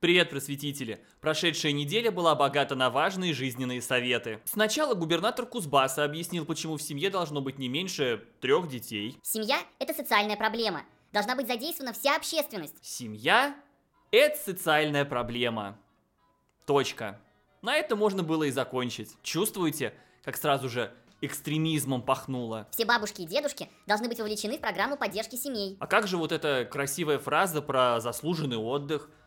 Привет, просветители! Прошедшая неделя была богата на важные жизненные советы. Сначала губернатор Кузбасса объяснил, почему в семье должно быть не меньше трех детей. Семья – это социальная проблема. Должна быть задействована вся общественность. Семья – это социальная проблема. Точка. На это можно было и закончить. Чувствуете, как сразу же экстремизмом пахнуло. Все бабушки и дедушки должны быть вовлечены в программу поддержки семей. А как же вот эта красивая фраза про заслуженный отдых –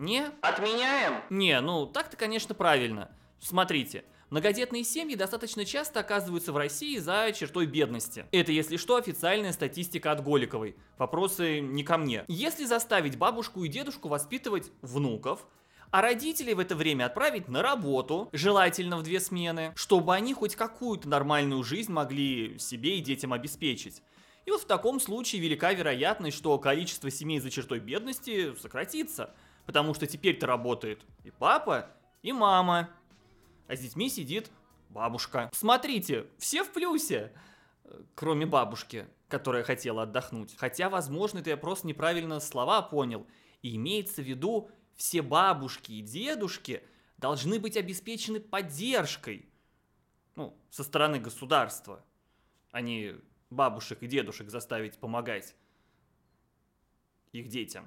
не? Отменяем? Не, ну так-то, конечно, правильно. Смотрите, Многодетные семьи достаточно часто оказываются в России за чертой бедности. Это, если что, официальная статистика от Голиковой. Вопросы не ко мне. Если заставить бабушку и дедушку воспитывать внуков, а родителей в это время отправить на работу, желательно в две смены, чтобы они хоть какую-то нормальную жизнь могли себе и детям обеспечить. И вот в таком случае велика вероятность, что количество семей за чертой бедности сократится – потому что теперь-то работает и папа, и мама, а с детьми сидит бабушка. Смотрите, все в плюсе, кроме бабушки, которая хотела отдохнуть. Хотя, возможно, это я просто неправильно слова понял. И имеется в виду, все бабушки и дедушки должны быть обеспечены поддержкой ну, со стороны государства, а не бабушек и дедушек заставить помогать их детям.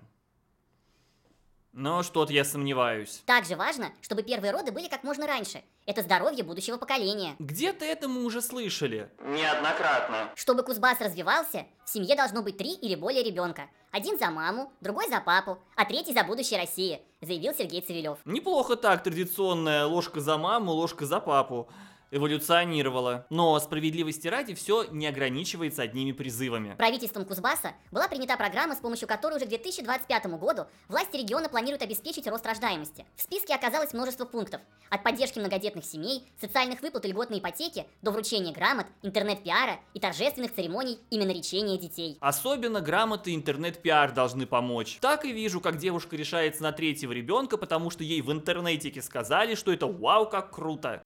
Но что-то я сомневаюсь. Также важно, чтобы первые роды были как можно раньше. Это здоровье будущего поколения. Где-то это мы уже слышали. Неоднократно. Чтобы Кузбасс развивался, в семье должно быть три или более ребенка. Один за маму, другой за папу, а третий за будущее России, заявил Сергей Цивилев. Неплохо так, традиционная ложка за маму, ложка за папу эволюционировала. Но справедливости ради все не ограничивается одними призывами. Правительством Кузбасса была принята программа, с помощью которой уже к 2025 году власти региона планируют обеспечить рост рождаемости. В списке оказалось множество пунктов. От поддержки многодетных семей, социальных выплат и льготной ипотеки до вручения грамот, интернет-пиара и торжественных церемоний именно речения детей. Особенно грамоты интернет-пиар должны помочь. Так и вижу, как девушка решается на третьего ребенка, потому что ей в интернетике сказали, что это вау, как круто.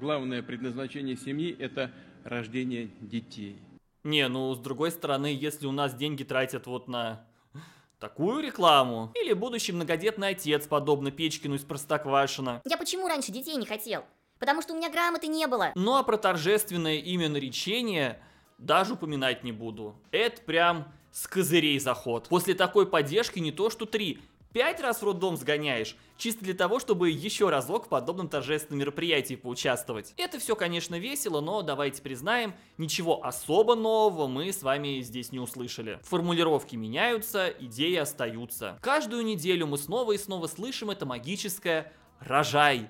главное предназначение семьи – это рождение детей. Не, ну, с другой стороны, если у нас деньги тратят вот на такую рекламу, или будущий многодетный отец, подобно Печкину из Простоквашина. Я почему раньше детей не хотел? Потому что у меня грамоты не было. Ну а про торжественное имя наречения даже упоминать не буду. Это прям с козырей заход. После такой поддержки не то что три, пять раз в роддом сгоняешь, чисто для того, чтобы еще разок в подобном торжественном мероприятии поучаствовать. Это все, конечно, весело, но давайте признаем, ничего особо нового мы с вами здесь не услышали. Формулировки меняются, идеи остаются. Каждую неделю мы снова и снова слышим это магическое «рожай».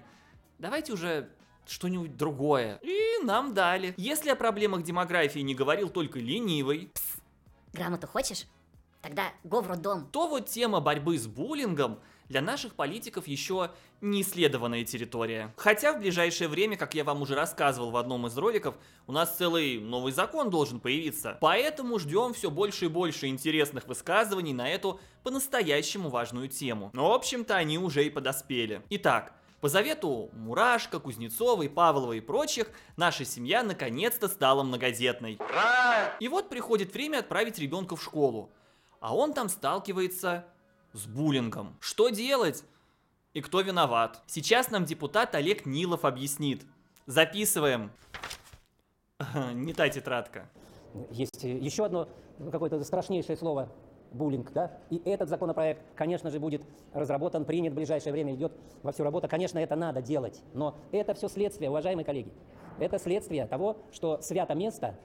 Давайте уже что-нибудь другое. И нам дали. Если о проблемах демографии не говорил только ленивый... Пс, грамоту хочешь? Тогда го в роддом. То вот тема борьбы с буллингом для наших политиков еще не исследованная территория. Хотя в ближайшее время, как я вам уже рассказывал в одном из роликов, у нас целый новый закон должен появиться. Поэтому ждем все больше и больше интересных высказываний на эту по-настоящему важную тему. Но, в общем-то, они уже и подоспели. Итак, по завету Мурашка, Кузнецовой, Павлова и прочих, наша семья наконец-то стала многодетной. Ура! И вот приходит время отправить ребенка в школу а он там сталкивается с буллингом. Что делать? И кто виноват? Сейчас нам депутат Олег Нилов объяснит. Записываем. Не та тетрадка. Есть э, еще одно э, какое-то страшнейшее слово буллинг, да? И этот законопроект, конечно же, будет разработан, принят в ближайшее время, идет во всю работу. Конечно, это надо делать, но это все следствие, уважаемые коллеги. Это следствие того, что свято место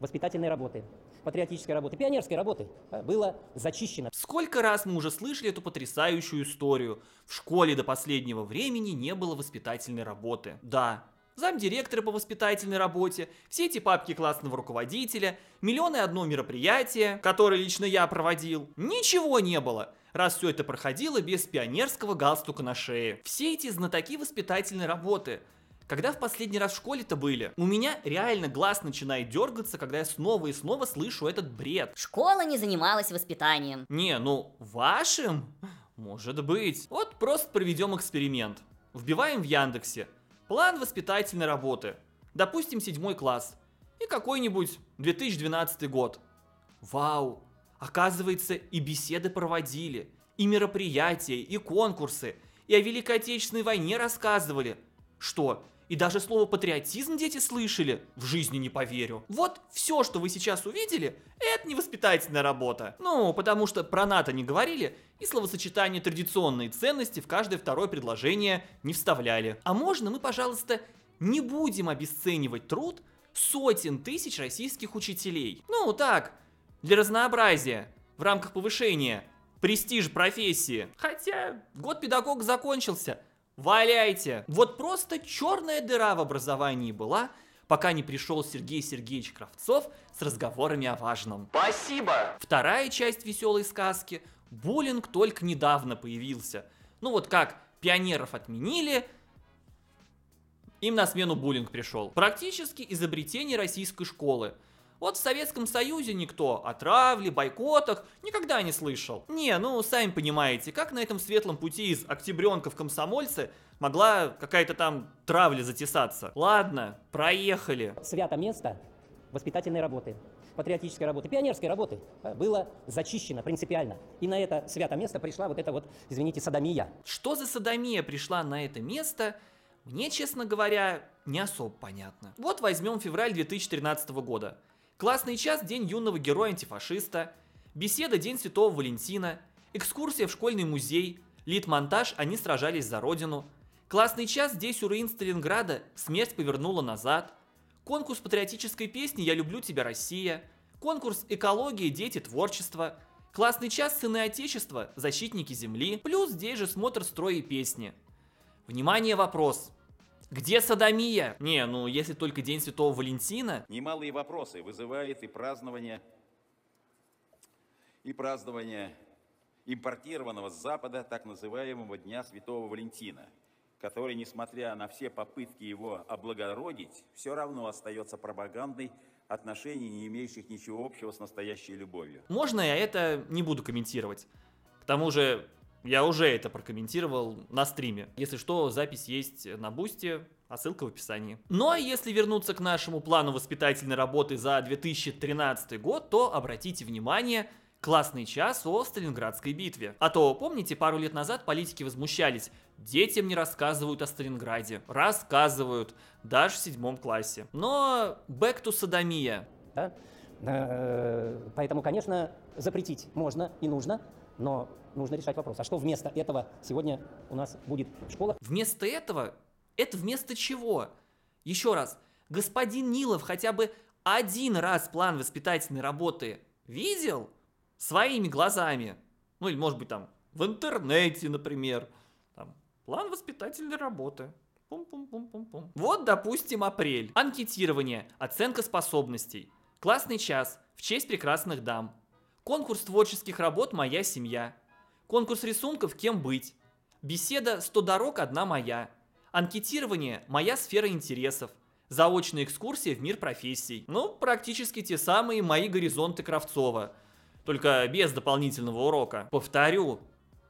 воспитательной работы, патриотической работы, пионерской работы э, было зачищено. Сколько раз мы уже слышали эту потрясающую историю? В школе до последнего времени не было воспитательной работы. Да, замдиректора по воспитательной работе, все эти папки классного руководителя, миллионы одно мероприятие, которое лично я проводил. Ничего не было, раз все это проходило без пионерского галстука на шее. Все эти знатоки воспитательной работы – когда в последний раз в школе-то были? У меня реально глаз начинает дергаться, когда я снова и снова слышу этот бред. Школа не занималась воспитанием. Не, ну, вашим? Может быть. Вот просто проведем эксперимент. Вбиваем в Яндексе. План воспитательной работы. Допустим, седьмой класс. И какой-нибудь 2012 год. Вау, Оказывается, и беседы проводили, и мероприятия, и конкурсы, и о Великой Отечественной войне рассказывали. Что, и даже слово патриотизм дети слышали. В жизни не поверю. Вот все, что вы сейчас увидели, это не воспитательная работа. Ну, потому что про НАТО не говорили, и словосочетание традиционные ценности в каждое второе предложение не вставляли. А можно мы, пожалуйста, не будем обесценивать труд сотен тысяч российских учителей? Ну, так, для разнообразия, в рамках повышения престиж профессии. Хотя год педагог закончился, валяйте. Вот просто черная дыра в образовании была, пока не пришел Сергей Сергеевич Кравцов с разговорами о важном. Спасибо! Вторая часть веселой сказки. Буллинг только недавно появился. Ну вот как пионеров отменили, им на смену буллинг пришел. Практически изобретение российской школы – вот в Советском Союзе никто о травле, бойкотах никогда не слышал. Не, ну сами понимаете, как на этом светлом пути из октябренка в комсомольцы могла какая-то там травля затесаться. Ладно, проехали. Свято место воспитательной работы патриотической работы, пионерской работы э, было зачищено принципиально. И на это свято место пришла вот эта вот, извините, садомия. Что за садомия пришла на это место, мне, честно говоря, не особо понятно. Вот возьмем февраль 2013 года. Классный час – день юного героя-антифашиста, беседа – день Святого Валентина, экскурсия в школьный музей, лид-монтаж – они сражались за родину, классный час – здесь у руин Сталинграда смерть повернула назад, конкурс патриотической песни «Я люблю тебя, Россия», конкурс «Экология, дети, творчество», классный час «Сыны Отечества, защитники земли», плюс здесь же смотр строя и песни. Внимание, вопрос! Где садомия? Не, ну если только День Святого Валентина. Немалые вопросы вызывает и празднование, и празднование импортированного с Запада так называемого Дня Святого Валентина, который, несмотря на все попытки его облагородить, все равно остается пропагандой отношений, не имеющих ничего общего с настоящей любовью. Можно я это не буду комментировать? К тому же я уже это прокомментировал на стриме. Если что, запись есть на бусте, а ссылка в описании. Ну а если вернуться к нашему плану воспитательной работы за 2013 год, то обратите внимание, классный час о Сталинградской битве. А то, помните, пару лет назад политики возмущались, детям не рассказывают о Сталинграде. Рассказывают, даже в седьмом классе. Но back to садомия. Да? Э, поэтому, конечно, запретить можно и нужно, но нужно решать вопрос, а что вместо этого сегодня у нас будет в школах? Вместо этого? Это вместо чего? Еще раз, господин Нилов хотя бы один раз план воспитательной работы видел своими глазами, ну или может быть там в интернете, например, там, план воспитательной работы. Пум-пум-пум-пум-пум. Вот, допустим, апрель. Анкетирование, оценка способностей, классный час в честь прекрасных дам, конкурс творческих работ «Моя семья», Конкурс рисунков «Кем быть?», беседа «100 дорог, одна моя», анкетирование «Моя сфера интересов», заочные экскурсии в мир профессий. Ну, практически те самые мои горизонты Кравцова, только без дополнительного урока. Повторю,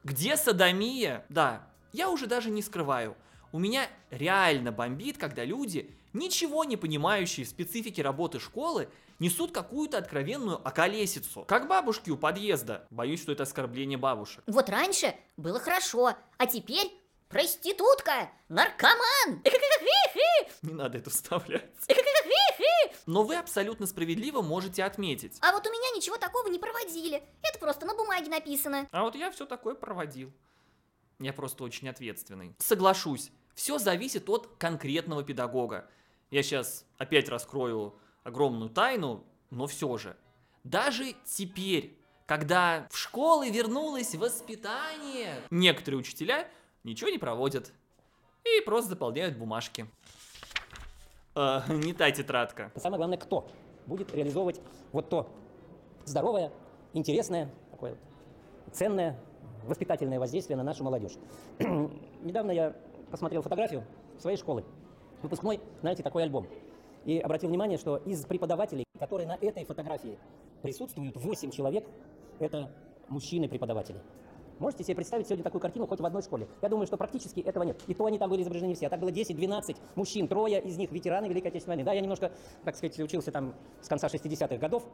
где садомия? Да, я уже даже не скрываю. У меня реально бомбит, когда люди, ничего не понимающие в специфике работы школы, несут какую-то откровенную околесицу. Как бабушки у подъезда. Боюсь, что это оскорбление бабушек. Вот раньше было хорошо, а теперь проститутка, наркоман. Не надо это вставлять. Но вы абсолютно справедливо можете отметить. А вот у меня ничего такого не проводили. Это просто на бумаге написано. А вот я все такое проводил. Я просто очень ответственный. Соглашусь, все зависит от конкретного педагога. Я сейчас опять раскрою огромную тайну, но все же. Даже теперь, когда в школы вернулось воспитание, некоторые учителя ничего не проводят и просто заполняют бумажки. Э, не та тетрадка. Самое главное, кто будет реализовывать вот то здоровое, интересное, такое ценное воспитательное воздействие на нашу молодежь. Недавно я посмотрел фотографию своей школы. Выпускной, знаете, такой альбом – и обратил внимание, что из преподавателей, которые на этой фотографии присутствуют, 8 человек – это мужчины-преподаватели. Можете себе представить сегодня такую картину хоть в одной школе? Я думаю, что практически этого нет. И то они там были изображены не все. А так было 10-12 мужчин, трое из них ветераны Великой Отечественной войны. Да, я немножко, так сказать, учился там с конца 60-х годов,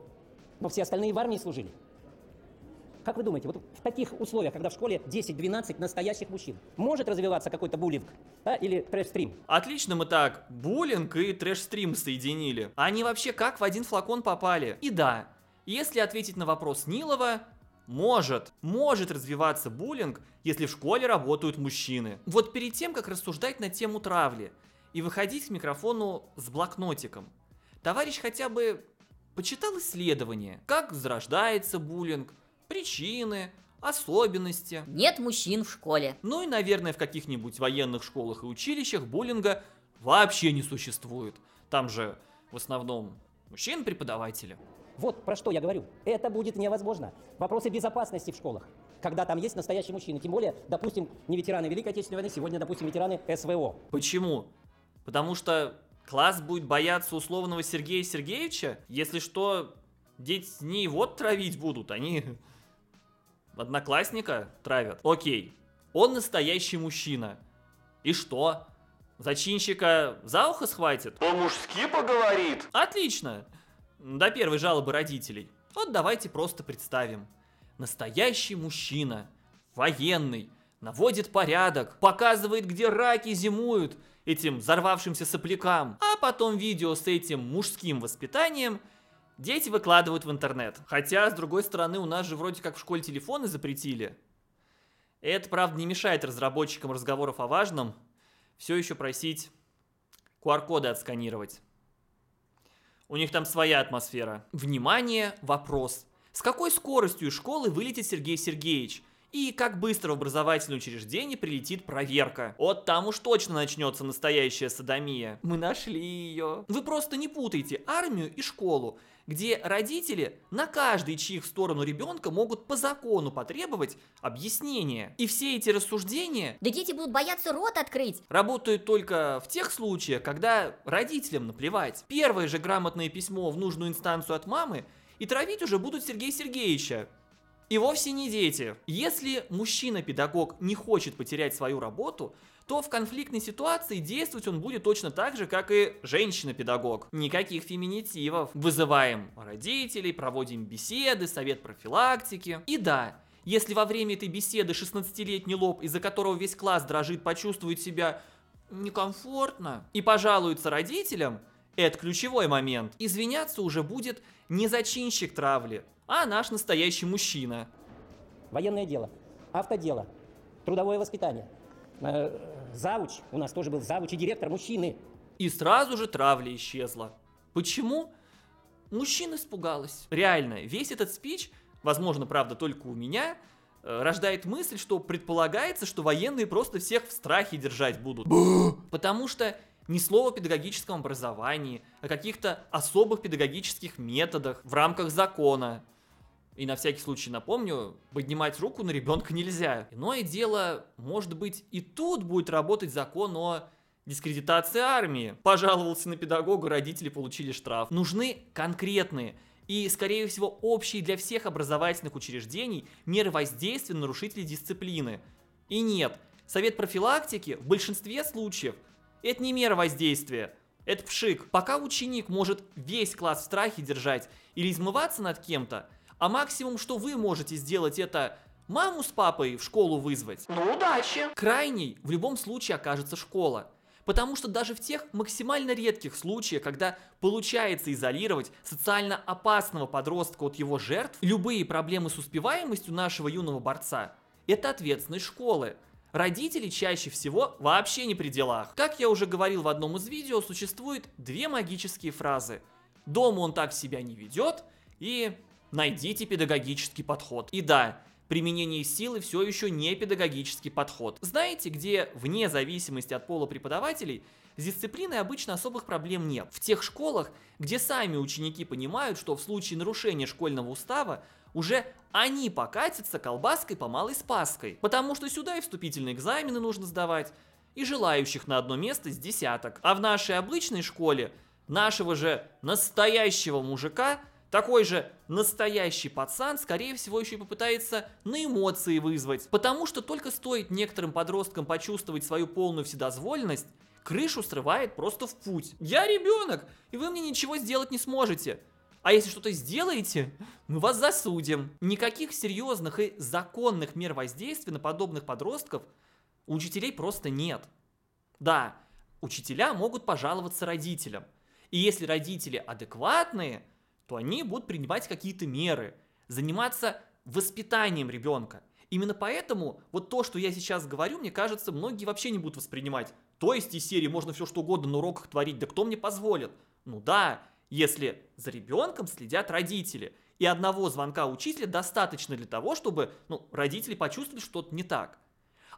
но все остальные в армии служили. Как вы думаете, вот в таких условиях, когда в школе 10-12 настоящих мужчин, может развиваться какой-то буллинг да, или трэш-стрим? Отлично мы так буллинг и трэш-стрим соединили. Они вообще как в один флакон попали? И да, если ответить на вопрос Нилова, может, может развиваться буллинг, если в школе работают мужчины. Вот перед тем, как рассуждать на тему травли и выходить к микрофону с блокнотиком, товарищ хотя бы почитал исследование, как зарождается буллинг, причины, особенности. Нет мужчин в школе. Ну и, наверное, в каких-нибудь военных школах и училищах буллинга вообще не существует. Там же в основном мужчин-преподаватели. Вот про что я говорю. Это будет невозможно. Вопросы безопасности в школах. Когда там есть настоящие мужчины. Тем более, допустим, не ветераны Великой Отечественной войны, сегодня, допустим, ветераны СВО. Почему? Потому что класс будет бояться условного Сергея Сергеевича? Если что, дети не его травить будут, они одноклассника травят, окей, он настоящий мужчина. И что? Зачинщика за ухо схватит? По-мужски поговорит. Отлично. До первой жалобы родителей. Вот давайте просто представим. Настоящий мужчина, военный, наводит порядок, показывает, где раки зимуют, этим взорвавшимся соплякам, а потом видео с этим мужским воспитанием – Дети выкладывают в интернет. Хотя, с другой стороны, у нас же вроде как в школе телефоны запретили. Это, правда, не мешает разработчикам разговоров о важном все еще просить QR-коды отсканировать. У них там своя атмосфера. Внимание, вопрос. С какой скоростью из школы вылетит Сергей Сергеевич? И как быстро в образовательное учреждение прилетит проверка. Вот там уж точно начнется настоящая садомия. Мы нашли ее. Вы просто не путайте армию и школу где родители на каждый чьих сторону ребенка могут по закону потребовать объяснения. И все эти рассуждения... Да дети будут бояться рот открыть! Работают только в тех случаях, когда родителям наплевать. Первое же грамотное письмо в нужную инстанцию от мамы и травить уже будут Сергея Сергеевича, и вовсе не дети. Если мужчина-педагог не хочет потерять свою работу, то в конфликтной ситуации действовать он будет точно так же, как и женщина-педагог. Никаких феминитивов. Вызываем родителей, проводим беседы, совет профилактики. И да, если во время этой беседы 16-летний лоб, из-за которого весь класс дрожит, почувствует себя некомфортно и пожалуется родителям, это ключевой момент. Извиняться уже будет не зачинщик травли, а наш настоящий мужчина. Военное дело, автодело, трудовое воспитание, э, Завуч. У нас тоже был завуч и директор мужчины. И сразу же травля исчезла. Почему? Мужчина испугалась. Реально, весь этот спич, возможно, правда, только у меня, э, рождает мысль, что предполагается, что военные просто всех в страхе держать будут. Потому что ни слова о педагогическом образовании, о каких-то особых педагогических методах в рамках закона и на всякий случай напомню, поднимать руку на ребенка нельзя. Иное дело, может быть, и тут будет работать закон о дискредитации армии. Пожаловался на педагога, родители получили штраф. Нужны конкретные и, скорее всего, общие для всех образовательных учреждений меры воздействия на нарушителей дисциплины. И нет, совет профилактики в большинстве случаев это не мера воздействия, это пшик. Пока ученик может весь класс в страхе держать или измываться над кем-то, а максимум, что вы можете сделать, это маму с папой в школу вызвать. Ну, удачи! Крайней в любом случае окажется школа. Потому что даже в тех максимально редких случаях, когда получается изолировать социально опасного подростка от его жертв, любые проблемы с успеваемостью нашего юного борца – это ответственность школы. Родители чаще всего вообще не при делах. Как я уже говорил в одном из видео, существует две магические фразы. Дома он так себя не ведет и Найдите педагогический подход. И да, применение силы все еще не педагогический подход. Знаете, где вне зависимости от пола преподавателей с дисциплиной обычно особых проблем нет. В тех школах, где сами ученики понимают, что в случае нарушения школьного устава уже они покатятся колбаской по малой спаской, потому что сюда и вступительные экзамены нужно сдавать, и желающих на одно место с десяток. А в нашей обычной школе нашего же настоящего мужика – такой же настоящий пацан, скорее всего, еще и попытается на эмоции вызвать. Потому что только стоит некоторым подросткам почувствовать свою полную вседозволенность, крышу срывает просто в путь. Я ребенок, и вы мне ничего сделать не сможете. А если что-то сделаете, мы вас засудим. Никаких серьезных и законных мер воздействия на подобных подростков у учителей просто нет. Да, учителя могут пожаловаться родителям. И если родители адекватные – то они будут принимать какие-то меры, заниматься воспитанием ребенка. Именно поэтому вот то, что я сейчас говорю, мне кажется, многие вообще не будут воспринимать. То есть из серии можно все что угодно на уроках творить, да кто мне позволит? Ну да, если за ребенком следят родители. И одного звонка учителя достаточно для того, чтобы ну, родители почувствовали что-то не так.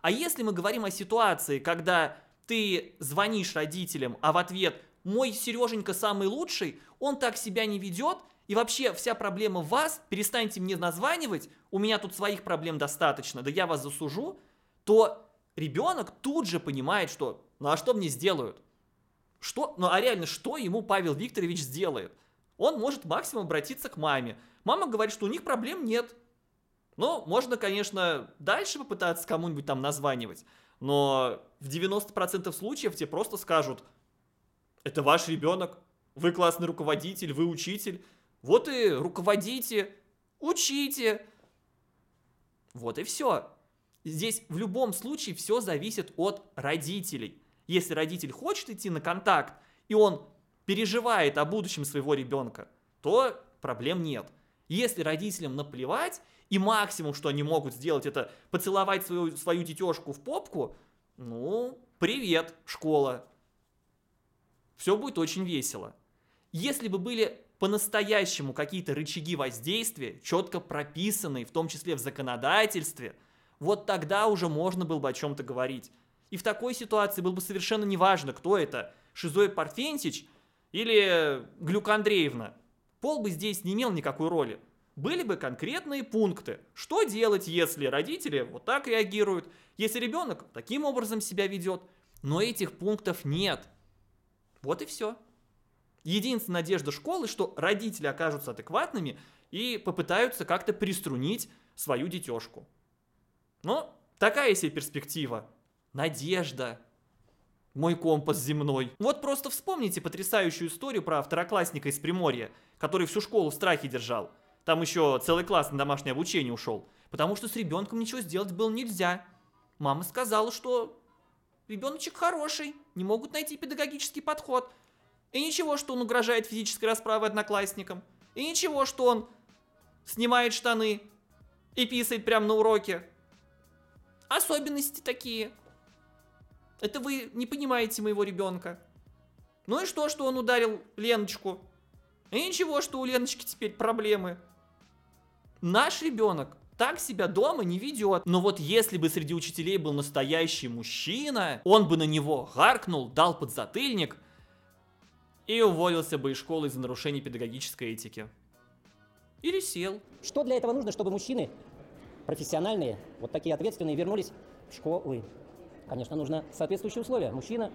А если мы говорим о ситуации, когда ты звонишь родителям, а в ответ мой Сереженька самый лучший, он так себя не ведет, и вообще вся проблема в вас, перестаньте мне названивать, у меня тут своих проблем достаточно, да я вас засужу, то ребенок тут же понимает, что ну а что мне сделают? Что, ну а реально, что ему Павел Викторович сделает? Он может максимум обратиться к маме. Мама говорит, что у них проблем нет. Ну, можно, конечно, дальше попытаться кому-нибудь там названивать, но в 90% случаев тебе просто скажут – это ваш ребенок. Вы классный руководитель, вы учитель. Вот и руководите, учите. Вот и все. Здесь в любом случае все зависит от родителей. Если родитель хочет идти на контакт, и он переживает о будущем своего ребенка, то проблем нет. Если родителям наплевать, и максимум, что они могут сделать, это поцеловать свою, свою детешку в попку, ну, привет, школа, все будет очень весело. Если бы были по-настоящему какие-то рычаги воздействия, четко прописанные, в том числе в законодательстве, вот тогда уже можно было бы о чем-то говорить. И в такой ситуации было бы совершенно неважно, кто это, Шизой Парфентич или Глюк Андреевна. Пол бы здесь не имел никакой роли. Были бы конкретные пункты, что делать, если родители вот так реагируют, если ребенок таким образом себя ведет. Но этих пунктов нет – вот и все. Единственная надежда школы, что родители окажутся адекватными и попытаются как-то приструнить свою детешку. Но такая себе перспектива. Надежда. Мой компас земной. Вот просто вспомните потрясающую историю про второклассника из Приморья, который всю школу в страхе держал. Там еще целый класс на домашнее обучение ушел. Потому что с ребенком ничего сделать было нельзя. Мама сказала, что Ребеночек хороший, не могут найти педагогический подход. И ничего, что он угрожает физической расправой одноклассникам. И ничего, что он снимает штаны и писает прямо на уроке. Особенности такие. Это вы не понимаете моего ребенка. Ну и что, что он ударил Леночку? И ничего, что у Леночки теперь проблемы. Наш ребенок так себя дома не ведет. Но вот если бы среди учителей был настоящий мужчина, он бы на него гаркнул, дал подзатыльник и уволился бы из школы из-за нарушения педагогической этики. Или сел. Что для этого нужно, чтобы мужчины профессиональные, вот такие ответственные, вернулись в школы? Конечно, нужно соответствующие условия. Мужчина,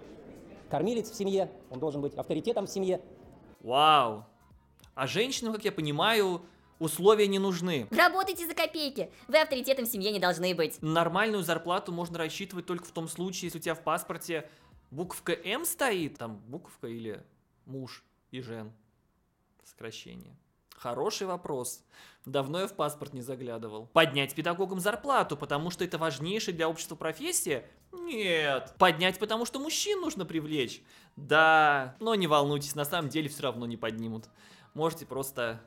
кормилец в семье, он должен быть авторитетом в семье. Вау! А женщинам, как я понимаю, условия не нужны. Работайте за копейки. Вы авторитетом в семье не должны быть. Нормальную зарплату можно рассчитывать только в том случае, если у тебя в паспорте буковка М стоит, там буковка или муж и жен. Сокращение. Хороший вопрос. Давно я в паспорт не заглядывал. Поднять педагогам зарплату, потому что это важнейшая для общества профессия? Нет. Поднять, потому что мужчин нужно привлечь? Да. Но не волнуйтесь, на самом деле все равно не поднимут. Можете просто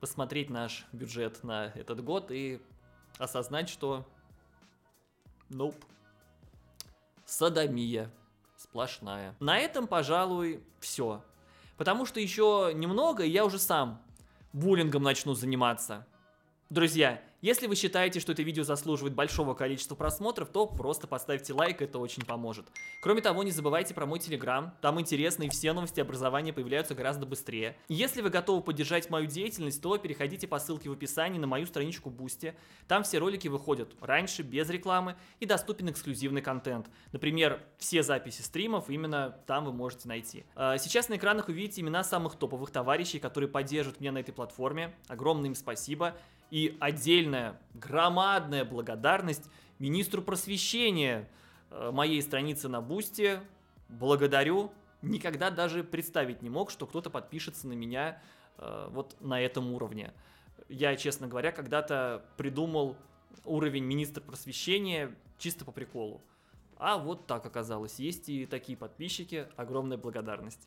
посмотреть наш бюджет на этот год и осознать, что... Nope. Садомия. Сплошная. На этом, пожалуй, все. Потому что еще немного, и я уже сам буллингом начну заниматься. Друзья, если вы считаете, что это видео заслуживает большого количества просмотров, то просто поставьте лайк, это очень поможет. Кроме того, не забывайте про мой телеграм, там интересные все новости образования появляются гораздо быстрее. Если вы готовы поддержать мою деятельность, то переходите по ссылке в описании на мою страничку Бусти. Там все ролики выходят раньше, без рекламы и доступен эксклюзивный контент. Например, все записи стримов именно там вы можете найти. А, сейчас на экранах увидите имена самых топовых товарищей, которые поддержат меня на этой платформе. Огромное им спасибо. И отдельная громадная благодарность министру просвещения э, моей страницы на Бусте. Благодарю. Никогда даже представить не мог, что кто-то подпишется на меня э, вот на этом уровне. Я, честно говоря, когда-то придумал уровень министра просвещения чисто по приколу. А вот так оказалось. Есть и такие подписчики. Огромная благодарность.